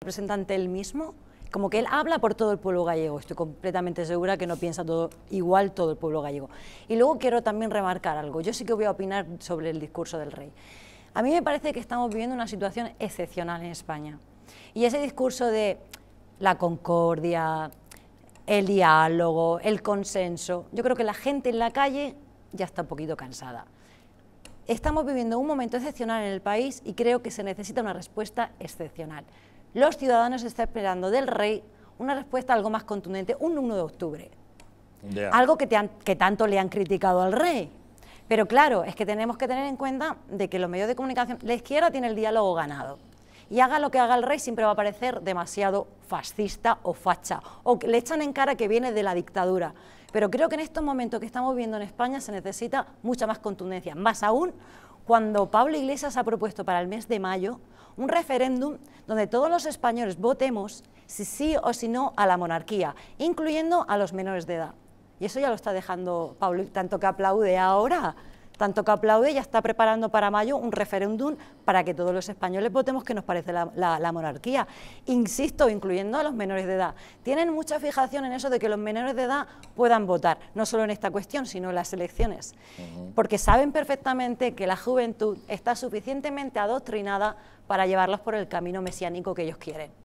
representante él mismo, como que él habla por todo el pueblo gallego, estoy completamente segura que no piensa todo igual todo el pueblo gallego. Y luego quiero también remarcar algo, yo sí que voy a opinar sobre el discurso del rey. A mí me parece que estamos viviendo una situación excepcional en España. Y ese discurso de la concordia, el diálogo, el consenso, yo creo que la gente en la calle ya está un poquito cansada. Estamos viviendo un momento excepcional en el país y creo que se necesita una respuesta excepcional los ciudadanos están esperando del rey una respuesta algo más contundente, un 1 de octubre. Algo que, te que tanto le han criticado al rey. Pero claro, es que tenemos que tener en cuenta de que los medios de comunicación, la izquierda tiene el diálogo ganado. Y haga lo que haga el rey, siempre va a parecer demasiado fascista o facha. O le echan en cara que viene de la dictadura. Pero creo que en estos momentos que estamos viendo en España se necesita mucha más contundencia. Más aún cuando Pablo Iglesias ha propuesto para el mes de mayo un referéndum donde todos los españoles votemos si sí o si no a la monarquía, incluyendo a los menores de edad. Y eso ya lo está dejando Pablo, tanto que aplaude ahora. Tanto que aplaude, ya está preparando para mayo un referéndum para que todos los españoles votemos que nos parece la, monarquía. Insisto, incluyendo a los menores de edad. Tienen mucha fijación en eso de que los menores de edad puedan votar, no solo en esta cuestión, sino en las elecciones. Porque saben perfectamente que la juventud está suficientemente adoctrinada para llevarlos por el camino mesiánico que ellos quieren.